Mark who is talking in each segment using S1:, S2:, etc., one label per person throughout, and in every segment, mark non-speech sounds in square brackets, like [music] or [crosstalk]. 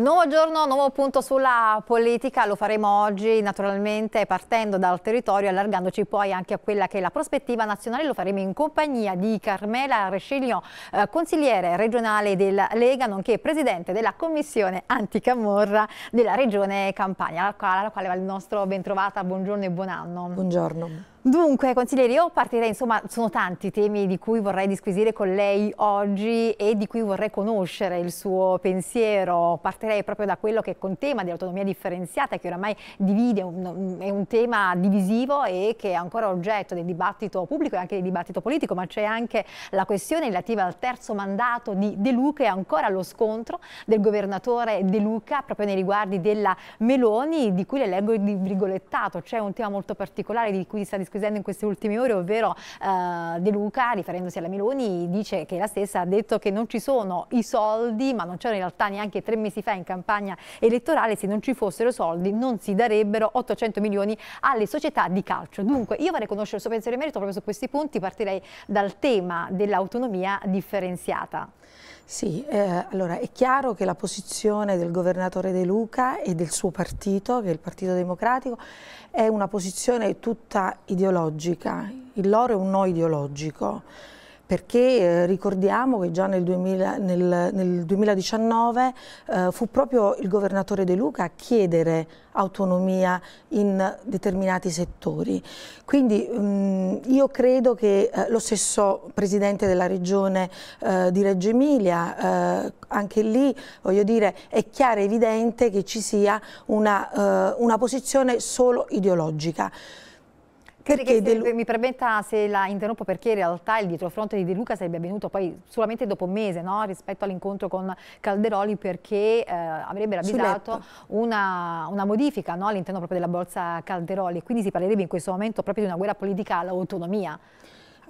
S1: Nuovo giorno, nuovo punto sulla politica, lo faremo oggi naturalmente partendo dal territorio allargandoci poi anche a quella che è la prospettiva nazionale, lo faremo in compagnia di Carmela Rescegno, eh, consigliere regionale della Lega, nonché presidente della commissione anticamorra della regione Campania, alla quale, va il nostro ben trovata, buongiorno e buon anno. Buongiorno. Dunque, consigliere, io partirei, insomma, sono tanti i temi di cui vorrei disquisire con lei oggi e di cui vorrei conoscere il suo pensiero. Partirei proprio da quello che è con tema di autonomia differenziata, che oramai divide, un, è un tema divisivo e che è ancora oggetto del dibattito pubblico e anche del dibattito politico, ma c'è anche la questione relativa al terzo mandato di De Luca e ancora lo scontro del governatore De Luca proprio nei riguardi della Meloni, di cui le leggo il virgolettato. C'è un tema molto particolare di cui sta discutendo discutendo in queste ultime ore, ovvero eh, De Luca, riferendosi alla Meloni, dice che la stessa ha detto che non ci sono i soldi, ma non c'erano in realtà neanche tre mesi fa in campagna elettorale, se non ci fossero soldi non si darebbero 800 milioni alle società di calcio. Dunque io vorrei conoscere il suo pensiero in merito proprio su questi punti, partirei dal tema dell'autonomia
S2: differenziata. Sì, eh, allora è chiaro che la posizione del governatore De Luca e del suo partito, che è il Partito Democratico, è una posizione tutta ideologica, il loro è un no ideologico perché eh, ricordiamo che già nel, 2000, nel, nel 2019 eh, fu proprio il governatore De Luca a chiedere autonomia in determinati settori. Quindi mh, mm, io credo che eh, lo stesso Presidente della Regione eh, di Reggio Emilia, eh, anche lì voglio dire, è chiaro e evidente che ci sia una, una posizione solo ideologica.
S1: Perché se, Lu... Mi permetta se la interrompo perché in realtà il dietrofronte di De Luca sarebbe avvenuto poi solamente dopo un mese no? rispetto all'incontro con Calderoli perché eh, avrebbe avvisato una, una, modifica no? all'interno proprio della borsa Calderoli, quindi si parlerebbe in questo momento
S2: proprio di una guerra politica all'autonomia.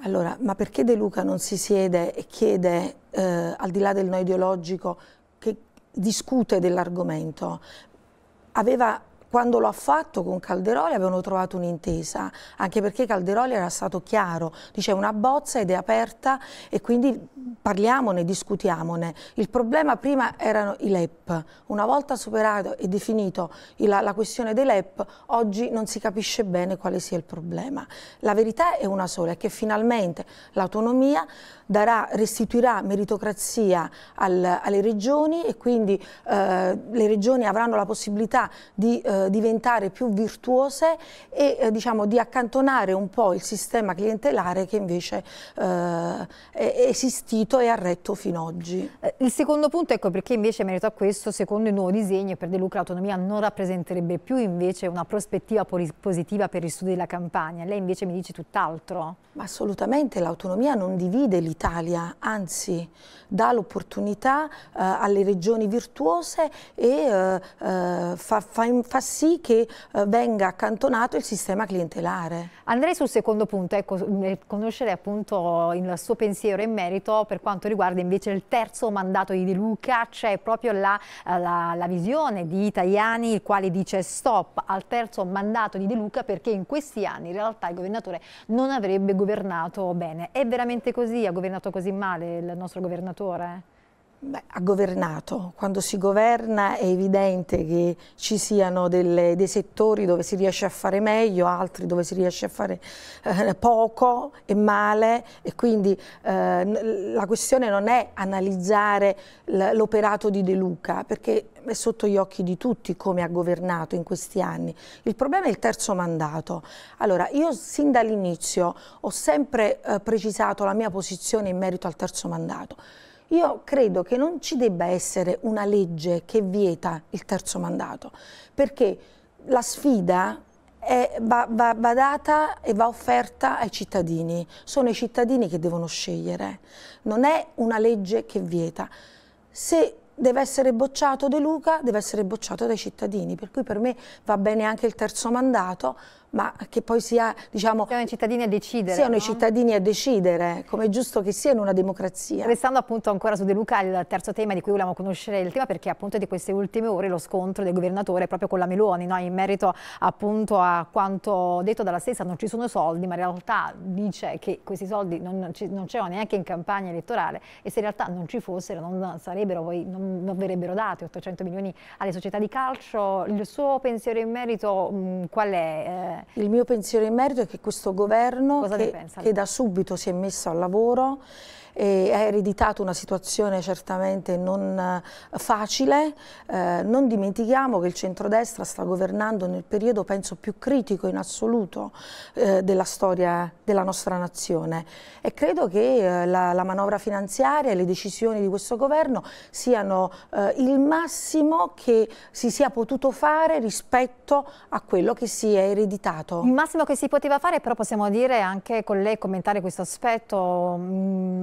S2: Allora, ma perché De Luca non si siede e chiede, eh, al di là del no ideologico, che discute dell'argomento? Aveva quando lo ha fatto con Calderoli avevano trovato un'intesa, anche perché Calderoli era stato chiaro, dice una bozza ed è aperta e quindi parliamone, discutiamone. Il problema prima erano i LEP, una volta superato e definito la, la questione dei LEP, oggi non si capisce bene quale sia il problema. La verità è una sola, è che finalmente l'autonomia darà, restituirà meritocrazia al, alle regioni e quindi eh, le regioni avranno la possibilità di eh, eh, diventare più virtuose e eh, diciamo, di accantonare un po' il sistema clientelare che invece eh, è esistito e ha retto fino ad oggi. Eh, il secondo punto, ecco perché invece merito a questo, secondo il nuovo disegno
S1: per De Luca l'autonomia non rappresenterebbe più invece una prospettiva positiva per gli studi della campagna,
S2: lei invece mi dice tutt'altro. Ma assolutamente l'autonomia non divide l'Italia, anzi dà l'opportunità eh, alle regioni virtuose e fa, fa, fa sì che eh, venga accantonato il sistema clientelare.
S1: Andrei sul secondo punto, ecco, conoscere appunto il suo pensiero in merito per quanto riguarda invece il terzo mandato di De Luca, c'è cioè proprio la, eh, la, la, visione di Tajani il quale dice stop al terzo mandato di De Luca perché in questi anni in realtà il governatore non avrebbe governato bene. È veramente così? Ha governato così male il nostro governatore?
S2: Beh, ha governato. Quando si governa è evidente che ci siano delle, dei settori dove si riesce a fare meglio, altri dove si riesce a fare eh, poco e male e quindi eh, la questione non è analizzare l'operato di De Luca perché è sotto gli occhi di tutti come ha governato in questi anni. Il problema è il terzo mandato. Allora, io sin dall'inizio ho sempre eh, precisato la mia posizione in merito al terzo mandato io credo che non ci debba essere una legge che vieta il terzo mandato, perché la sfida è, va, va, va, data e va offerta ai cittadini. Sono i cittadini che devono scegliere, non è una legge che vieta. Se deve essere bocciato De Luca, deve essere bocciato dai cittadini, per cui per me va bene anche il terzo mandato, ma che poi sia, diciamo... Siano i cittadini a decidere. Siano no? i cittadini a decidere, come è giusto che sia in una democrazia.
S1: Restando appunto ancora su De Luca, il terzo tema di cui volevamo conoscere il tema, perché appunto di queste ultime ore lo scontro del governatore proprio con la Meloni, no? in merito appunto a quanto detto dalla stessa, non ci sono soldi, ma in realtà dice che questi soldi non, non c'erano neanche in campagna elettorale e se in realtà non ci fossero non, sarebbero, voi, non, non verrebbero dati 800 milioni alle società di calcio. Il suo pensiero in merito mh, qual è? Eh, il mio pensiero in merito
S2: è che questo governo, che, che da subito si è messo al lavoro, e ha ereditato una situazione certamente non eh, facile. Eh, non dimentichiamo che il centrodestra sta governando nel periodo, penso, più critico in assoluto eh, della storia della nostra nazione e credo che eh, la, la, manovra finanziaria e le decisioni di questo governo siano eh, il massimo che si sia potuto fare rispetto a quello che si è ereditato. Il massimo che si poteva
S1: fare, però possiamo dire anche con lei commentare questo aspetto, mh,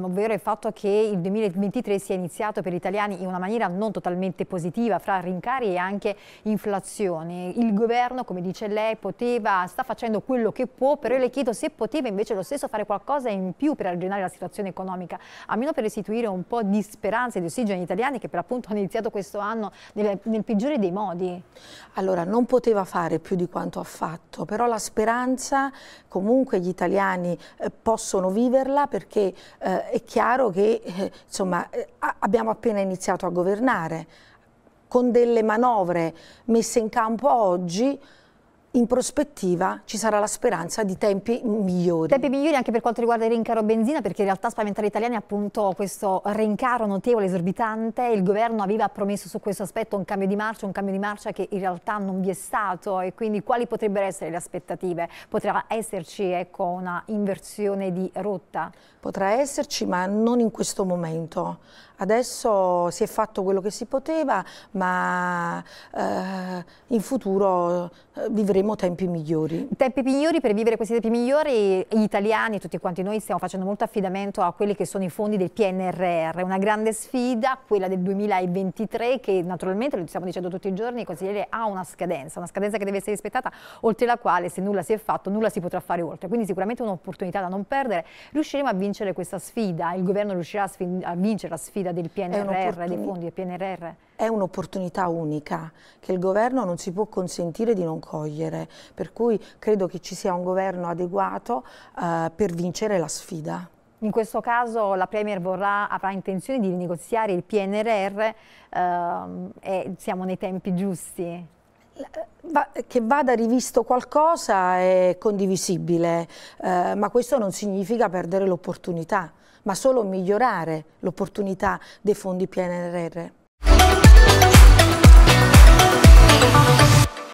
S1: mm, ovvero il fatto che il 2023 sia iniziato per gli italiani in una maniera non totalmente positiva, fra rincari e anche inflazione. Il governo, come dice lei, poteva, sta facendo quello che può, però io le chiedo se poteva invece lo stesso fare qualcosa in più per arginare la situazione economica, almeno per restituire un po' di speranza e di ossigeno agli italiani che per appunto [laughs] hanno iniziato questo anno nel, nel peggiore dei
S2: modi. Allora, non poteva fare più di quanto ha fatto, però la speranza comunque gli italiani eh, possono viverla perché eh, è chiaro che eh, insomma, eh, abbiamo appena iniziato a governare, con delle manovre messe in campo oggi in prospettiva ci sarà la speranza di
S1: tempi migliori. Tempi migliori anche per quanto riguarda il rincaro benzina, perché in realtà spaventare gli italiani appunto questo rincaro notevole, esorbitante, il governo aveva promesso su questo aspetto un cambio di marcia, un cambio di marcia che in realtà non vi è stato e quindi quali potrebbero essere le aspettative? Potrà esserci
S2: ecco, una inversione di rotta? Potrà esserci, ma non in questo momento adesso si è fatto quello che si poteva, ma eh, in futuro eh, vivremo tempi migliori. Tempi migliori, per vivere questi
S1: tempi migliori gli italiani, tutti quanti noi stiamo facendo molto affidamento a quelli che sono i fondi del PNRR, una grande sfida, quella del 2023 che naturalmente, lo stiamo dicendo tutti i giorni, il consigliere ha una scadenza, una scadenza che deve essere rispettata, oltre la quale se nulla si è fatto nulla si potrà fare oltre, quindi sicuramente un'opportunità da non perdere, riusciremo a vincere questa sfida, il governo riuscirà a,
S2: a vincere la sfida guida del PNRR, dei fondi del PNRR? È un'opportunità unica che il governo non si può consentire di non cogliere, per cui credo che ci sia un governo adeguato eh, per vincere la sfida.
S1: In questo caso la Premier vorrà, avrà intenzione di rinegoziare il PNRR eh, e siamo nei tempi giusti?
S2: che vada rivisto qualcosa è condivisibile, eh, ma questo non significa perdere l'opportunità, ma solo migliorare l'opportunità dei fondi PNRR.